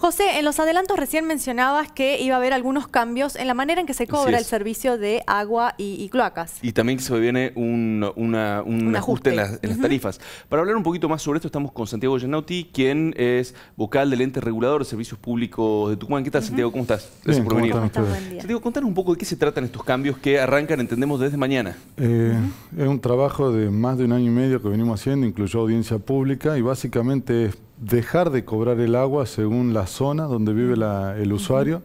José, en los adelantos recién mencionabas que iba a haber algunos cambios en la manera en que se cobra el servicio de agua y, cloacas. Y también que se viene un, ajuste, en, las, tarifas. Para hablar un poquito más sobre esto estamos con Santiago Giannauti, quien es vocal del ente regulador de servicios públicos de Tucumán. ¿Qué tal, Santiago? ¿Cómo estás? Gracias por Santiago, contanos un poco de qué se tratan estos cambios que arrancan, entendemos, desde mañana. Eh, es un trabajo de más de un año y medio que venimos haciendo, incluyó audiencia pública y básicamente es dejar de cobrar el agua según la zona donde vive el usuario,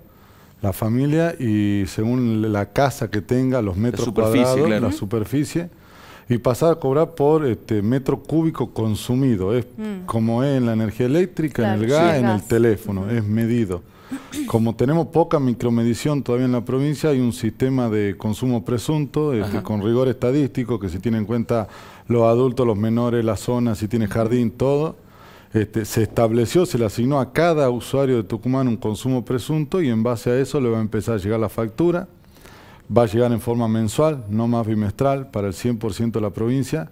la familia y según la casa que tenga, los metros cuadrados, la superficie, y pasar a cobrar por este, metro cúbico consumido. Es mm. como es en la energía eléctrica, en el gas, en el teléfono, es medido. Como tenemos poca micromedición todavía en la provincia, hay un sistema de consumo presunto, este, con rigor estadístico, que se tiene en cuenta los adultos, los menores, la zona, si tiene jardín, todo este, se estableció, se le asignó a cada usuario de Tucumán un consumo presunto y en base a eso le va a empezar a llegar la factura, va a llegar en forma mensual, no más bimestral, para el 100% de la provincia,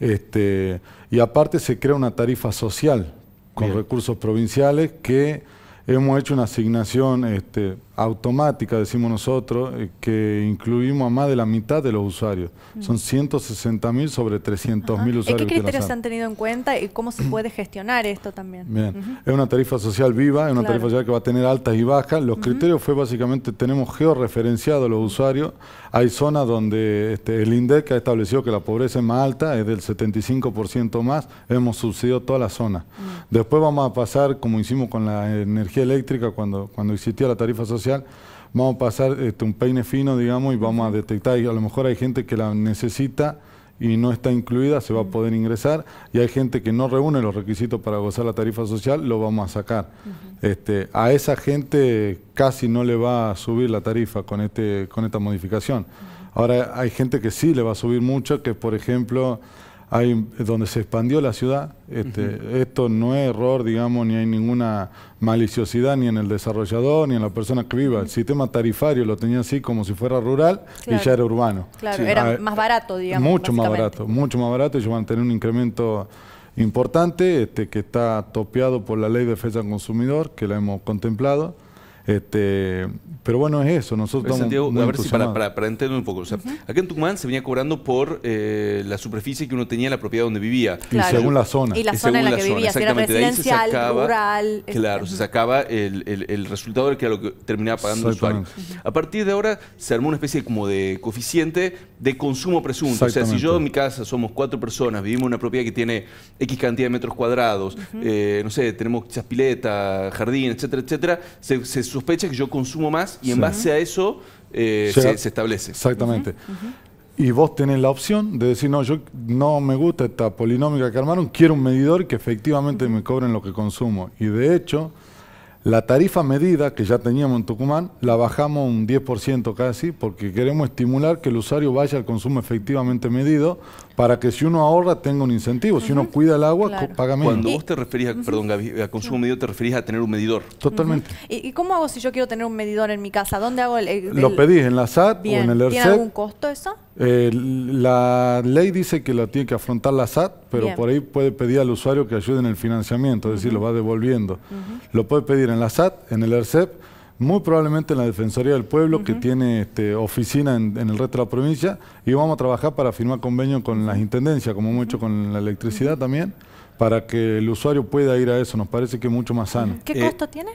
este, y aparte se crea una tarifa social con recursos provinciales que hemos hecho una asignación este, automática, decimos nosotros, eh, que incluimos a más de la mitad de los usuarios. Mm. Son 160.000 sobre 300.000 usuarios. ¿Qué criterios se han tenido en cuenta y cómo se puede gestionar esto también? Bien, es una tarifa social viva, es una tarifa social que va a tener altas y bajas. Los criterios fue básicamente, tenemos georreferenciados los usuarios. Hay zonas donde este, el INDEC ha establecido que la pobreza es más alta, es del 75% más, hemos subsidiado toda la zona. Mm. Después vamos a pasar, como hicimos con la energía eléctrica, cuando, cuando existía la tarifa social, vamos a pasar este, un peine fino, digamos, y vamos a detectar, y a lo mejor hay gente que la necesita y no está incluida, se va a poder ingresar, y hay gente que no reúne los requisitos para gozar la tarifa social, lo vamos a sacar. Este, a esa gente casi no le va a subir la tarifa con, este, con esta modificación. Ahora, hay gente que sí le va a subir mucho, que por ejemplo donde se expandió la ciudad. Este, esto no es error, digamos, ni hay ninguna maliciosidad ni en el desarrollador ni en la persona que viva. El sistema tarifario lo tenía así como si fuera rural y ya era urbano. Claro, era ah, más barato, digamos. Mucho más barato, mucho más barato. Ellos van a tener un incremento importante este, que está topeado por la ley de defensa del consumidor, que la hemos contemplado. Este, pero bueno, es eso. Nosotros a ver si para, entender un poco. O Acá en Tucumán se venía cobrando por eh, la superficie que uno tenía la propiedad donde vivía. Y según la zona. Y la zona en la, que vivía, si era residencial, rural. Claro, se este, sacaba el, resultado del que era lo que terminaba pagando el usuario. A partir de ahora se armó una especie como de coeficiente de consumo presunto. O sea, si yo en mi casa somos cuatro personas, vivimos en una propiedad que tiene X cantidad de metros cuadrados, eh, no sé, tenemos chaspileta, jardín, etcétera, etcétera, se, se sospecha que yo consumo más y en base a eso eh, se, establece. Exactamente. Y vos tenés la opción de decir, no, yo no me gusta esta polinómica que armaron, quiero un medidor que efectivamente me cobren lo que consumo. Y de hecho, la tarifa medida que ya teníamos en Tucumán la bajamos un 10% casi porque queremos estimular que el usuario vaya al consumo efectivamente medido para que si uno ahorra tenga un incentivo, si uno cuida el agua paga menos. Cuando vos te referís, a, perdón a consumo medido te referís a tener un medidor. Totalmente. ¿Y cómo hago si yo quiero tener un medidor en mi casa? ¿Dónde hago el...? Lo pedís en la SAT o en el ERCET. ¿Tiene e e algún costo eso? Eh, la ley dice que la tiene que afrontar la SAT, pero por ahí puede pedir al usuario que ayude en el financiamiento, es decir, lo va devolviendo. Lo puede pedir en la SAT, en el ERCEP, muy probablemente en la Defensoría del Pueblo, que tiene este, oficina en, el resto de la provincia, y vamos a trabajar para firmar convenio con las intendencias, como hemos hecho con la electricidad también, para que el usuario pueda ir a eso. Nos parece que es mucho más sano. ¿Qué eh, costo tiene?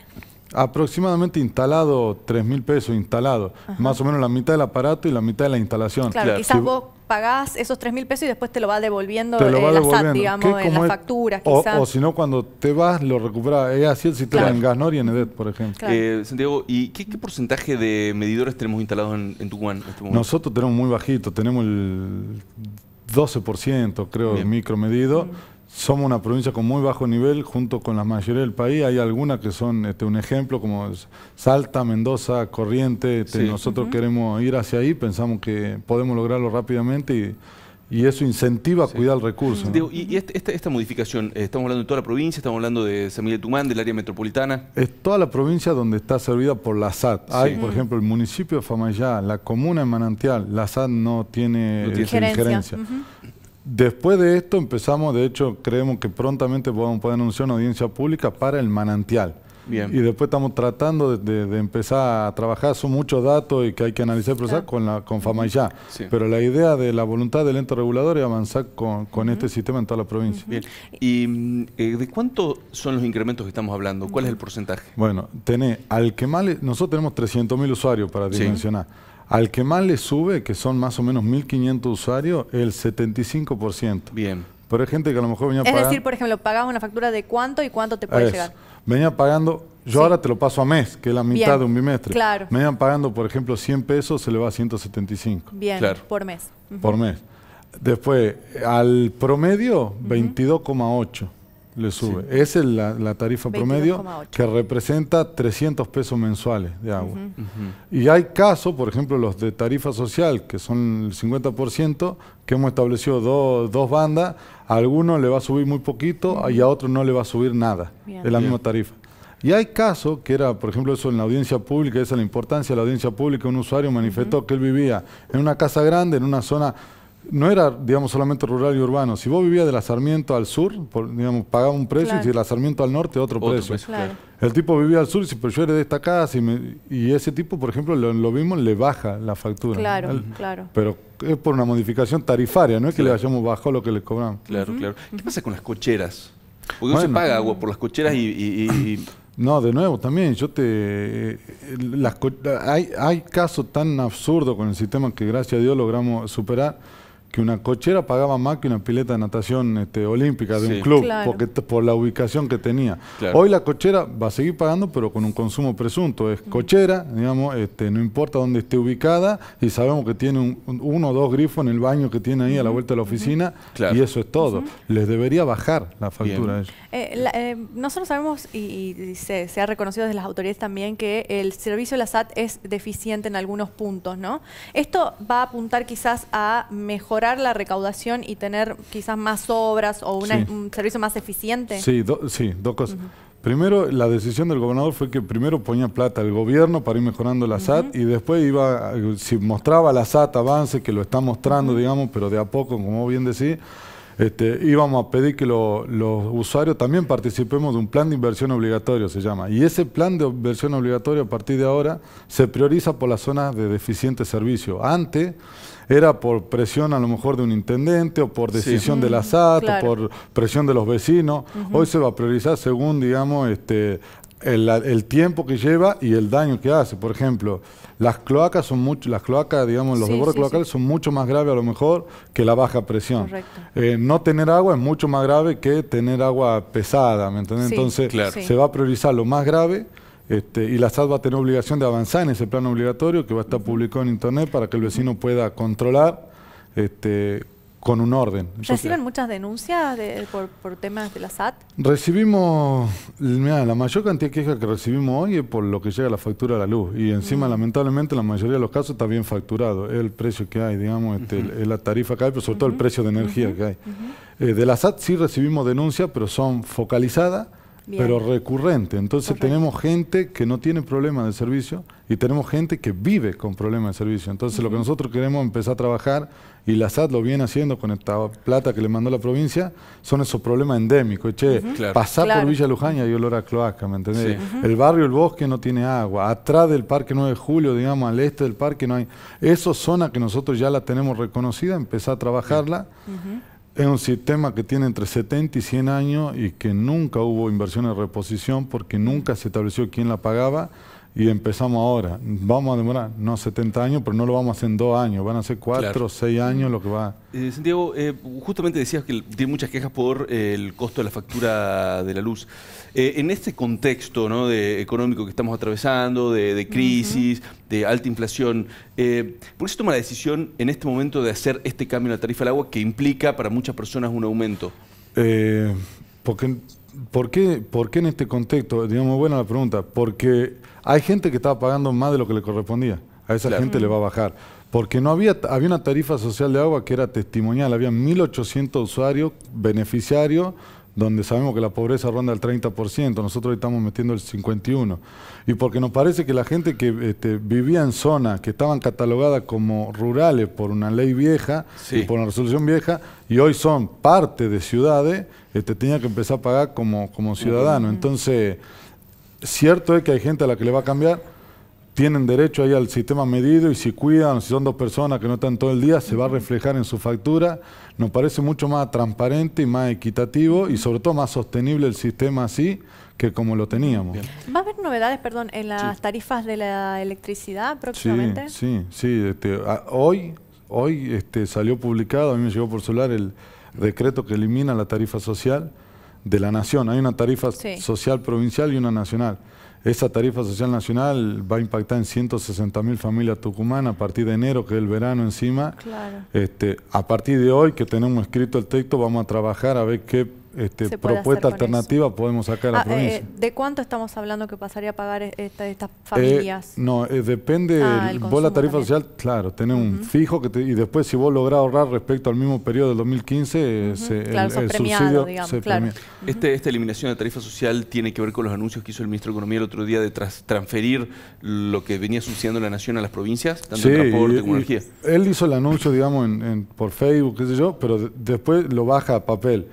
Aproximadamente instalado 3 mil pesos, instalado. Más o menos la mitad del aparato y la mitad de la instalación. Claro, quizás vos pagás esos 3 mil pesos y después te lo va devolviendo, te lo eh, digamos, en eh, las facturas, quizás. O, si no, cuando te vas, lo recuperas. Es así si te claro. en Gasnor y en EDET, por ejemplo. Eh, Santiago, ¿y qué, porcentaje de medidores tenemos instalados en, Tucumán? Este Nosotros tenemos muy bajito, tenemos el 12%, creo, de micromedido somos una provincia con muy bajo nivel junto con la mayoría del país. Hay algunas que son este, un ejemplo, como Salta, Mendoza, Corriente. Este, nosotros queremos ir hacia ahí, pensamos que podemos lograrlo rápidamente y, eso incentiva a cuidar el recurso. ¿Y, esta, este, esta, modificación? Eh, ¿Estamos hablando de toda la provincia? ¿Estamos hablando de San Miguel Tumán, del área metropolitana? Es toda la provincia donde está servida por la SAT. Hay, por ejemplo, el municipio de Famayá, la comuna de Manantial. La SAT no tiene, no Después de esto empezamos, de hecho, creemos que prontamente podemos poder anunciar una audiencia pública para el manantial. Bien. Y después estamos tratando de, empezar a trabajar, son muchos datos y que hay que analizar con, la, con FAMA Pero la idea de la voluntad del ente regulador es avanzar con, este sistema en toda la provincia. Bien. ¿Y mm, eh, de cuánto son los incrementos que estamos hablando? ¿Cuál es el porcentaje? Bueno, tené, al que más nosotros tenemos 300.000 usuarios para dimensionar. Al que más le sube, que son más o menos 1.500 usuarios, el 75%. Bien. Pero hay gente que a lo mejor venía pagando... Es decir, por ejemplo, pagaba una factura de cuánto y cuánto te puede llegar. Venía pagando, yo ahora te lo paso a mes, que es la mitad de un bimestre. Claro. Venían pagando, por ejemplo, 100 pesos, se le va a 175. Bien, por mes. Por mes. Después, al promedio, 22,8. Le sube. Esa es la, tarifa promedio que representa 300 pesos mensuales de agua. Y hay casos, por ejemplo, los de tarifa social, que son el 50%, que hemos establecido dos bandas. A alguno le va a subir muy poquito y a otro no le va a subir nada. de Es la misma tarifa. Y hay casos, que era, por ejemplo, eso en la audiencia pública, esa es la importancia de la audiencia pública, un usuario manifestó que él vivía en una casa grande, en una zona no era, digamos, solamente rural y urbano. Si vos vivías de la Sarmiento al sur, digamos, pagaba un precio y si de la Sarmiento al norte, otro, precio. El tipo vivía al sur y pero yo eres de esta casa y, ese tipo, por ejemplo, lo, mismo le baja la factura. Claro, claro. Pero es por una modificación tarifaria, no es que le hayamos bajado lo que le cobramos. Claro, claro. ¿Qué pasa con las cocheras? Porque uno se paga agua por las cocheras y... No, de nuevo también, yo te... Eh, las, hay, hay casos tan absurdos con el sistema que gracias a Dios logramos superar que una cochera pagaba más que una pileta de natación este, olímpica de un club, porque por la ubicación que tenía. Hoy la cochera va a seguir pagando, pero con un consumo presunto. Es cochera, digamos, este, no importa dónde esté ubicada, y sabemos que tiene uno o dos grifos en el baño que tiene ahí a la vuelta de la oficina, y eso es todo. Les debería bajar la factura eh, eh, nosotros sabemos, y, se, se, ha reconocido desde las autoridades también, que el servicio de la SAT es deficiente en algunos puntos, ¿no? Esto va a apuntar quizás a mejorar la recaudación y tener quizás más obras o un servicio más eficiente? Sí, sí dos cosas. Primero, la decisión del gobernador fue que primero ponía plata al gobierno para ir mejorando la SAT y después iba, eh, si mostraba la SAT avance, que lo está mostrando, digamos, pero de a poco, como bien decís, este, íbamos a pedir que los usuarios también participemos de un plan de inversión obligatorio, se llama. Y ese plan de inversión obligatorio a partir de ahora se prioriza por las zonas de deficiente servicio. Antes era por presión a lo mejor de un intendente o por decisión de la mm, SAT o por presión de los vecinos. Hoy se va a priorizar según, digamos, este, el, tiempo que lleva y el daño que hace. Por ejemplo, las cloacas son mucho, las cloacas, digamos, los sí, desbordes cloacales son mucho más graves a lo mejor que la baja presión. Eh, no tener agua es mucho más grave que tener agua pesada, ¿me entiendes? Entonces se va a priorizar lo más grave. Este, y la SAT va a tener obligación de avanzar en ese plano obligatorio que va a estar publicado en internet para que el vecino pueda controlar este, con un orden. ¿Reciben muchas denuncias por, temas de la SAT? Recibimos, la mayor cantidad de quejas que recibimos hoy es por lo que llega la factura de la luz. Y encima, mm. lamentablemente, la mayoría de los casos está bien facturado. Es el precio que hay, digamos, este, la tarifa que hay, pero sobre todo el precio de energía que hay. Eh, de la SAT sí recibimos denuncias, pero son focalizadas pero recurrente. Entonces tenemos gente que no tiene problema de servicio y tenemos gente que vive con problemas de servicio. Entonces lo que nosotros queremos empezar a trabajar, y la SAT lo viene haciendo con esta plata que le mandó la provincia, son esos problemas endémicos. Che, pasar por Villa Luján y olor a cloaca, ¿me entendés? El barrio El Bosque no tiene agua. Atrás del Parque 9 de Julio, digamos, al este del parque no hay. Esa zona que nosotros ya la tenemos reconocida, empezar a trabajarla es un sistema que tiene entre 70 y 100 años y que nunca hubo inversión en reposición porque nunca se estableció quién la pagaba y empezamos ahora. Vamos a demorar, no 70 años, pero no lo vamos a hacer en dos años, van a ser cuatro, seis años lo que va. Eh, Santiago, eh, justamente decías que tiene muchas quejas por eh, el costo de la factura de la luz. en este contexto ¿no? de, económico que estamos atravesando, de, crisis, de alta inflación, ¿por qué se toma la decisión en este momento de hacer este cambio en la tarifa del agua que implica para muchas personas un aumento? porque ¿Por qué, en este contexto? Digamos, buena la pregunta. Porque hay gente que estaba pagando más de lo que le correspondía. A esa gente le va a bajar. Porque no había, había una tarifa social de agua que era testimonial. Había 1.800 usuarios beneficiarios donde sabemos que la pobreza ronda el 30%, nosotros estamos metiendo el 51%. Y porque nos parece que la gente que este, vivía en zonas que estaban catalogadas como rurales por una ley vieja, y por una resolución vieja, y hoy son parte de ciudades, este, tenía que empezar a pagar como, como ciudadano. Entonces, cierto es que hay gente a la que le va a cambiar, tienen derecho ahí al sistema medido y si cuidan, si son dos personas que no están todo el día, se va a reflejar en su factura. Nos parece mucho más transparente y más equitativo y sobre todo más sostenible el sistema así que como lo teníamos. ¿Va a haber novedades, perdón, en las tarifas de la electricidad próximamente? Sí, sí, este, hoy hoy este, salió publicado, a mí me llegó por celular el decreto que elimina la tarifa social de la nación. Hay una tarifa social provincial y una nacional. Esa tarifa social nacional va a impactar en 160.000 familias tucumanas a partir de enero, que es el verano encima. Este, a partir de hoy que tenemos escrito el texto, vamos a trabajar a ver qué este, propuesta alternativa podemos sacar a la ah, eh, provincia. ¿De cuánto estamos hablando que pasaría a pagar e-, estas familias? Eh, no, eh, depende, vos ah, la tarifa social, claro, tenés un fijo que y después si vos lográs ahorrar respecto al mismo periodo del 2015, se, el, subsidio se este, esta eliminación de tarifa social tiene que ver con los anuncios que hizo el ministro de Economía el otro día de transferir lo que venía subsidiando la nación a las provincias, tanto transporte como energía. Él hizo el anuncio, digamos, en, por Facebook, qué sé yo, pero después lo baja a papel.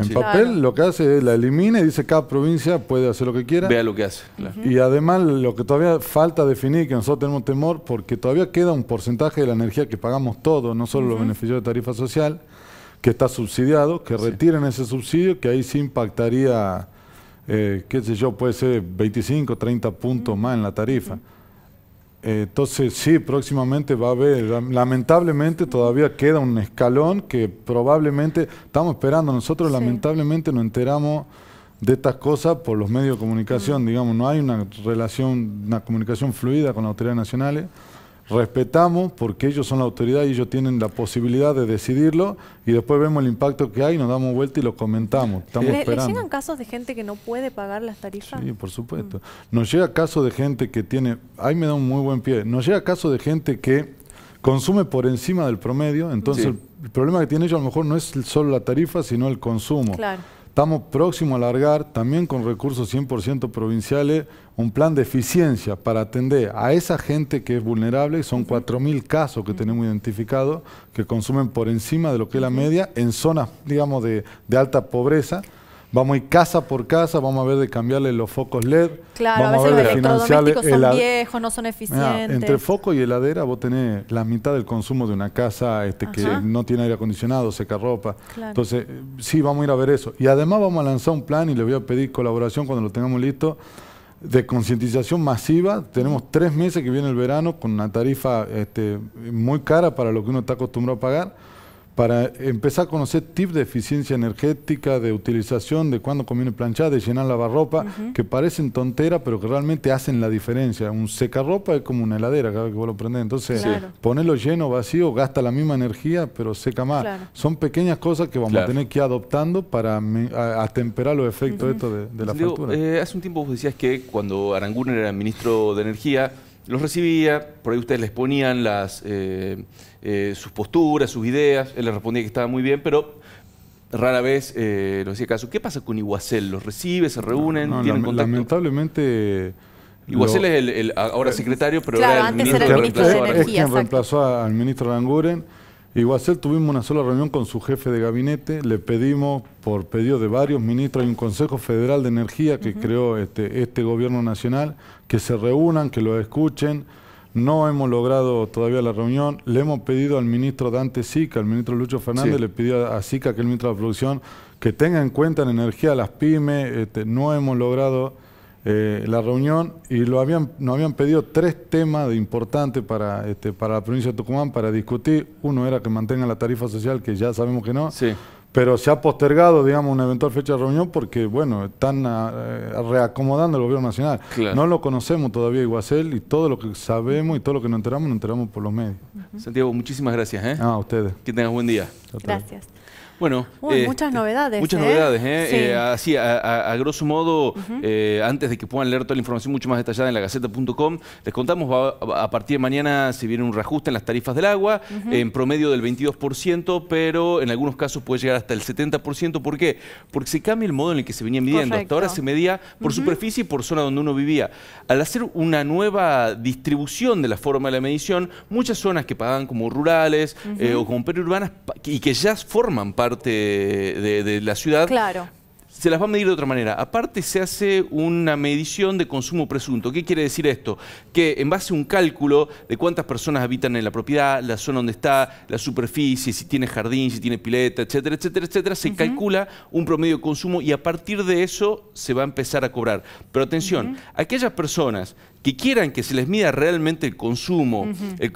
En papel lo que hace es la elimina y dice cada provincia puede hacer lo que quiera. Vea lo que hace. Y además lo que todavía falta definir, que nosotros tenemos temor, porque todavía queda un porcentaje de la energía que pagamos todos, no solo los beneficios de tarifa social, que está subsidiado, que retiren ese subsidio, que ahí sí impactaría, eh, qué sé yo, puede ser 25, 30 puntos más en la tarifa entonces, sí, próximamente va a haber, lamentablemente todavía queda un escalón que probablemente estamos esperando. Nosotros lamentablemente nos enteramos de estas cosas por los medios de comunicación, digamos, no hay una relación, una comunicación fluida con las autoridades nacionales respetamos porque ellos son la autoridad y ellos tienen la posibilidad de decidirlo y después vemos el impacto que hay, nos damos vuelta y lo comentamos. Estamos esperando. llegan casos de gente que no puede pagar las tarifas? Sí, por supuesto. Mm. Nos llega caso de gente que tiene, ahí me da un muy buen pie, nos llega caso de gente que consume por encima del promedio, entonces el, problema que tiene ellos a lo mejor no es solo la tarifa, sino el consumo. Claro. Estamos próximos a alargar, también con recursos 100% provinciales, un plan de eficiencia para atender a esa gente que es vulnerable. Son 4.000 casos que tenemos identificados que consumen por encima de lo que es la media en zonas, digamos, de, de alta pobreza. Vamos a ir casa por casa, vamos a ver de cambiarle los focos LED. Claro, vamos a, ver los electrodomésticos son viejos, no son eficientes. entre foco y heladera vos tenés la mitad del consumo de una casa este, que no tiene aire acondicionado, seca ropa. Entonces, eh, sí, vamos a ir a ver eso. Y además vamos a lanzar un plan y le voy a pedir colaboración cuando lo tengamos listo de concientización masiva. Tenemos tres meses que viene el verano con una tarifa este, muy cara para lo que uno está acostumbrado a pagar para empezar a conocer tips de eficiencia energética, de utilización, de cuándo conviene planchar, de llenar lavarropa, barropa, que parecen tonteras, pero que realmente hacen la diferencia. Un secarropa es como una heladera, cada vez que vos lo prendés. Entonces, ponerlo lleno, vacío, gasta la misma energía, pero seca más. Son pequeñas cosas que vamos a tener que ir adoptando para atemperar los efectos de, la factura. Eh, hace un tiempo vos decías que cuando Aranguren era ministro de Energía, los recibía, por ahí ustedes les ponían las, eh, eh, sus posturas, sus ideas, él les respondía que estaba muy bien, pero rara vez eh, nos hacía caso. ¿Qué pasa con Iguacel? ¿Los recibe, se reúnen, tienen contacto? Lamentablemente... Iguacel es el, ahora secretario, pero era el ministro, era de, Energía. Es quien reemplazó al ministro Languren Iguacel tuvimos una sola reunión con su jefe de gabinete, le pedimos, por pedido de varios ministros, y un Consejo Federal de Energía que creó este, este, gobierno nacional, que se reúnan, que lo escuchen. No hemos logrado todavía la reunión. Le hemos pedido al ministro Dante Sica, al ministro Lucho Fernández, le pidió a Sica, que es el ministro de la Producción, que tenga en cuenta en energía las pymes. Este, no hemos logrado eh, la reunión y lo habían, nos habían pedido tres temas importantes para, este, para la provincia de Tucumán para discutir. Uno era que mantengan la tarifa social, que ya sabemos que no. Pero se ha postergado, digamos, una eventual fecha de reunión porque, bueno, están eh, reacomodando el gobierno nacional. No lo conocemos todavía, Iguacel, y todo lo que sabemos y todo lo que nos enteramos, nos enteramos por los medios. Santiago, muchísimas gracias. ¿eh? Ah, a ustedes. Que tengas buen día. Gracias. Bueno, eh, muchas novedades. Muchas ¿eh? novedades, ¿eh? ¿eh? así, a, grosso modo, antes de que puedan leer toda la información mucho más detallada en lagaceta.com, les contamos, a partir de mañana se viene un reajuste en las tarifas del agua, en promedio del 22%, pero en algunos casos puede llegar hasta el 70%. ¿Por qué? Porque se cambia el modo en el que se venía midiendo. Hasta ahora se medía por superficie y por zona donde uno vivía. Al hacer una nueva distribución de la forma de la medición, muchas zonas que pagaban como rurales o como periurbanas y que ya forman parte parte de, la ciudad. Claro se las va a medir de otra manera. Aparte se hace una medición de consumo presunto. ¿Qué quiere decir esto? Que en base a un cálculo de cuántas personas habitan en la propiedad, la zona donde está, la superficie, si tiene jardín, si tiene pileta, etcétera, etcétera, etcétera, se calcula un promedio de consumo y a partir de eso se va a empezar a cobrar. Pero atención, aquellas personas que quieran que se les mida realmente el consumo,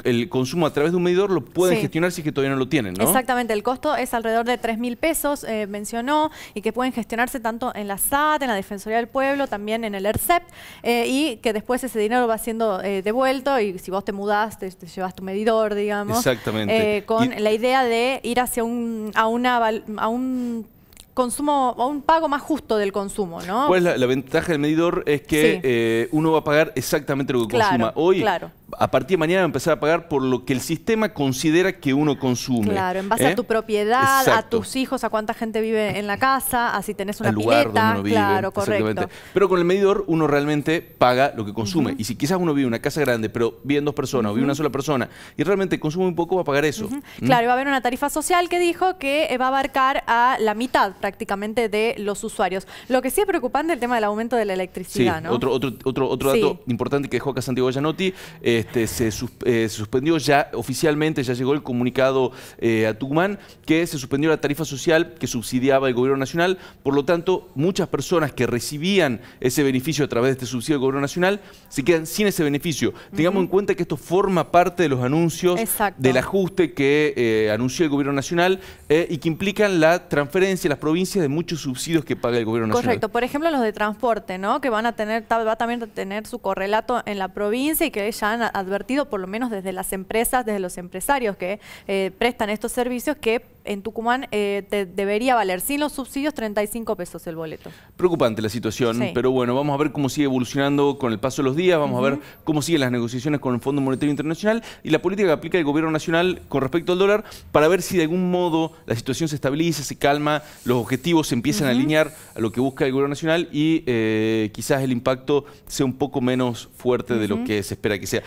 el, consumo a través de un medidor, lo pueden gestionar si es que todavía no lo tienen, ¿no? Exactamente, el costo es alrededor de 3 mil pesos, eh, mencionó, y que pueden gestionarse tanto en la SAT, en la Defensoría del Pueblo, también en el ERCEP, eh, y que después ese dinero va siendo eh, devuelto y si vos te mudaste, te, llevas tu medidor, digamos. Exactamente. con la idea de ir hacia un, a, una, a un consumo o un pago más justo del consumo, ¿no? Pues la, ventaja del medidor es que eh, uno va a pagar exactamente lo que consuma. Hoy claro a partir de mañana va a empezar a pagar por lo que el sistema considera que uno consume. Claro, en base a ¿eh? tu propiedad, a tus hijos, a cuánta gente vive en la casa, a si tenés una claro, correcto. Pero con el medidor uno realmente paga lo que consume. Y si quizás uno vive en una casa grande, pero en dos personas o vive una sola persona y realmente consume un poco, va a pagar eso. ¿Mm? Claro, y va a haber una tarifa social que dijo que eh, va a abarcar a la mitad prácticamente de los usuarios. Lo que sí es preocupante es el tema del aumento de la electricidad, sí, Otro, dato importante que dejó acá Santiago Yanotti. Eh, este, eh, se, suspendió ya oficialmente, ya llegó el comunicado eh, a Tucumán, que se suspendió la tarifa social que subsidiaba el gobierno nacional. Por lo tanto, muchas personas que recibían ese beneficio a través de este subsidio del gobierno nacional se quedan sin ese beneficio. Tengamos en cuenta que esto forma parte de los anuncios del ajuste que eh, anunció el gobierno nacional y que implican la transferencia a las provincias de muchos subsidios que paga el gobierno nacional. Correcto, por ejemplo los de transporte, ¿no? Que van a tener, va también a tener su correlato en la provincia y que ya advertido, por lo menos desde las empresas, desde los empresarios que eh, prestan estos servicios, que en Tucumán eh, debería valer sin los subsidios 35 pesos el boleto. Preocupante la situación, pero bueno, vamos a ver cómo sigue evolucionando con el paso de los días, vamos a ver cómo siguen las negociaciones con el Fondo Monetario Internacional y la política que aplica el gobierno nacional con respecto al dólar para ver si de algún modo la situación se estabiliza, se calma, los objetivos se empiezan a alinear a lo que busca el gobierno nacional y eh, quizás el impacto sea un poco menos fuerte de lo que se espera que sea.